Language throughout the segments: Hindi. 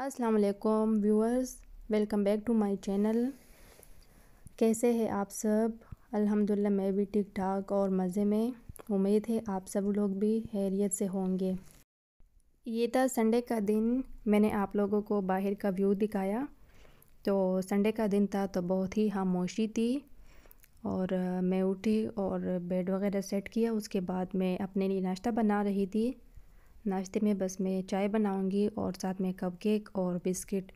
अस्सलाम वालेकुम viewers welcome back to my channel कैसे हैं आप सब अल्हम्दुलिल्लाह मैं भी ठीक ठाक और मज़े में उम्मीद है आप सब लोग भी हैरियत से होंगे ये था संडे का दिन मैंने आप लोगों को बाहर का व्यू दिखाया तो संडे का दिन था तो बहुत ही खामोशी थी और मैं उठी और बेड वगैरह सेट किया उसके बाद मैं अपने लिए नाश्ता बना रही थी नाश्ते में बस मैं चाय बनाऊंगी और साथ में कप केक और बिस्किट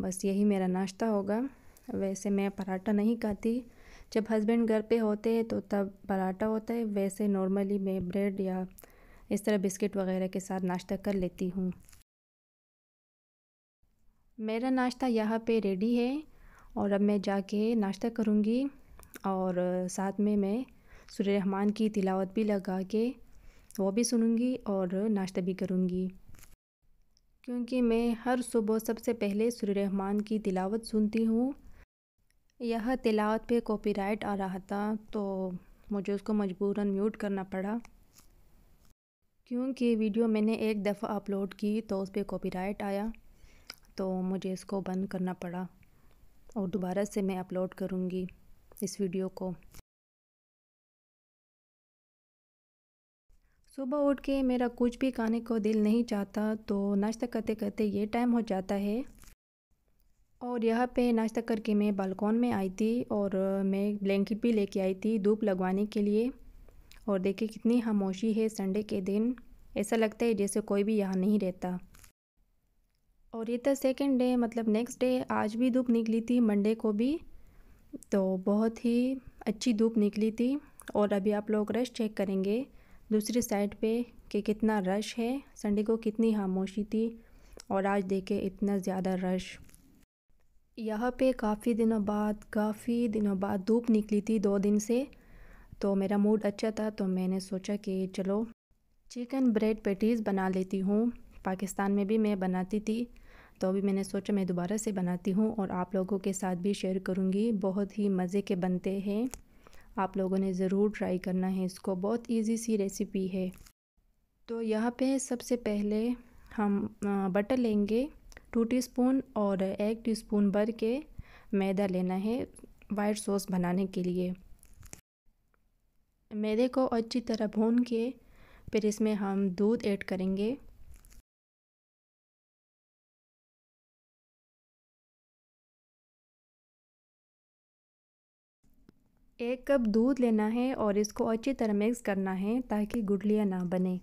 बस यही मेरा नाश्ता होगा वैसे मैं पराठा नहीं खाती जब हस्बैंड घर पे होते हैं तो तब पराठा होता है वैसे नॉर्मली मैं ब्रेड या इस तरह बिस्किट वगैरह के साथ नाश्ता कर लेती हूँ मेरा नाश्ता यहाँ पे रेडी है और अब मैं जाके नाश्ता करूँगी और साथ में मैं सूर्य रहमान की तिलावत भी लगा के तो वो भी सुनूँगी और नाश्ता भी करूँगी क्योंकि मैं हर सुबह सबसे पहले सूर्य रहमान की तिलावत सुनती हूँ यह तिलावत पे कॉपीराइट आ रहा था तो मुझे उसको मजबूरन म्यूट करना पड़ा क्योंकि वीडियो मैंने एक दफ़ा अपलोड की तो उस पर कॉपीराइट आया तो मुझे इसको बंद करना पड़ा और दोबारा से मैं अपलोड करूँगी इस वीडियो को सुबह उठ के मेरा कुछ भी खाने को दिल नहीं चाहता तो नाश्ता करते करते ये टाइम हो जाता है और यहाँ पे नाश्ता करके मैं बालकॉन में आई थी और मैं ब्लैंकेट भी लेके आई थी धूप लगवाने के लिए और देखिए कितनी खामोशी है संडे के दिन ऐसा लगता है जैसे कोई भी यहाँ नहीं रहता और ये तो सेकेंड डे मतलब नेक्स्ट डे आज भी धूप निकली थी मंडे को भी तो बहुत ही अच्छी धूप निकली थी और अभी आप लोग रश चेक करेंगे दूसरी साइड पे कि कितना रश है संडे को कितनी खामोशी थी और आज देखे इतना ज़्यादा रश यहाँ पे काफ़ी दिनों बाद काफ़ी दिनों बाद धूप निकली थी दो दिन से तो मेरा मूड अच्छा था तो मैंने सोचा कि चलो चिकन ब्रेड पेटीज़ बना लेती हूँ पाकिस्तान में भी मैं बनाती थी तो अभी मैंने सोचा मैं दोबारा से बनाती हूँ और आप लोगों के साथ भी शेयर करूँगी बहुत ही मज़े के बनते हैं आप लोगों ने ज़रूर ट्राई करना है इसको बहुत इजी सी रेसिपी है तो यहाँ पे सबसे पहले हम बटर लेंगे टू टीस्पून और एक टीस्पून भर के मैदा लेना है वाइट सॉस बनाने के लिए मैदे को अच्छी तरह भून के फिर इसमें हम दूध ऐड करेंगे एक कप दूध लेना है और इसको अच्छी तरह मिक्स करना है ताकि गुडलियाँ ना बने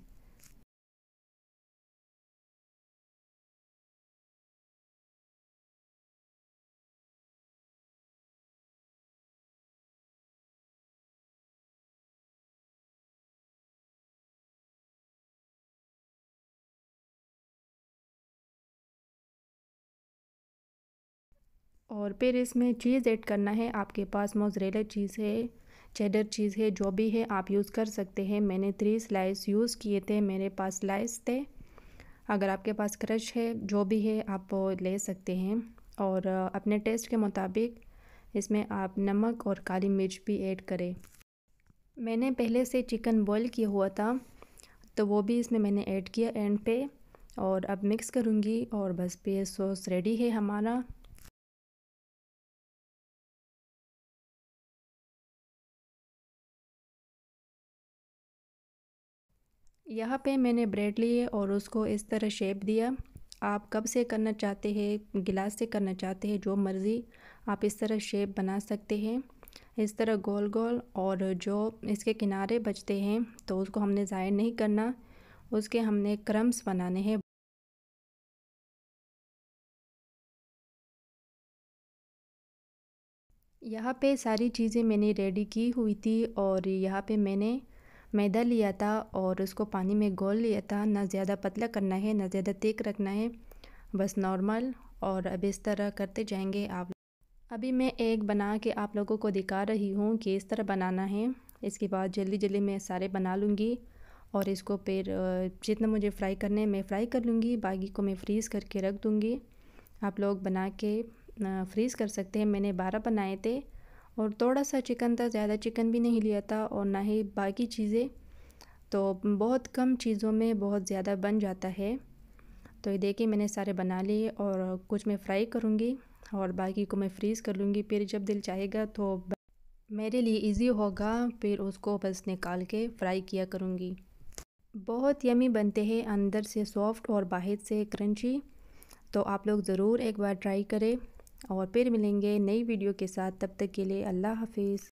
और फिर इसमें चीज़ ऐड करना है आपके पास मोजरेला चीज़ है चेडर चीज़ है जो भी है आप यूज़ कर सकते हैं मैंने थ्री स्लाइस यूज़ किए थे मेरे पास स्लाइस थे अगर आपके पास क्रश है जो भी है आप ले सकते हैं और अपने टेस्ट के मुताबिक इसमें आप नमक और काली मिर्च भी ऐड करें मैंने पहले से चिकन बॉईल किया हुआ था तो वो भी इसमें मैंने ऐड किया एंड पे और अब मिक्स करूँगी और बस पे सॉस रेडी है हमारा यहाँ पे मैंने ब्रेड लिए और उसको इस तरह शेप दिया आप कब से करना चाहते हैं गिलास से करना चाहते हैं जो मर्ज़ी आप इस तरह शेप बना सकते हैं इस तरह गोल गोल और जो इसके किनारे बचते हैं तो उसको हमने ज़ाहिर नहीं करना उसके हमने क्रम्स बनाने हैं यहाँ पे सारी चीज़ें मैंने रेडी की हुई थी और यहाँ पे मैंने मैदा लिया था और उसको पानी में गोल लिया था ना ज़्यादा पतला करना है ना ज़्यादा तेक रखना है बस नॉर्मल और अब इस तरह करते जाएंगे आप अभी मैं एक बना के आप लोगों को दिखा रही हूँ कि इस तरह बनाना है इसके बाद जल्दी जल्दी मैं सारे बना लूँगी और इसको फिर जितना मुझे फ्राई करना है मैं फ्राई कर लूँगी बाकी को मैं फ्रीज़ करके रख दूँगी आप लोग बना के फ्रीज़ कर सकते हैं मैंने बारह बनाए थे और थोड़ा सा चिकन था ज़्यादा चिकन भी नहीं लिया था और ना ही बाकी चीज़ें तो बहुत कम चीज़ों में बहुत ज़्यादा बन जाता है तो ये देखिए मैंने सारे बना लिए और कुछ मैं फ्राई करूँगी और बाकी को मैं फ्रीज़ कर लूँगी फिर जब दिल चाहेगा तो मेरे लिए इजी होगा फिर उसको बस निकाल के फ्राई किया करूँगी बहुत यमी बनते हैं अंदर से सॉफ्ट और बाहर से क्रंची तो आप लोग ज़रूर एक बार ट्राई करें और फिर मिलेंगे नई वीडियो के साथ तब तक के लिए अल्लाह हाफिज़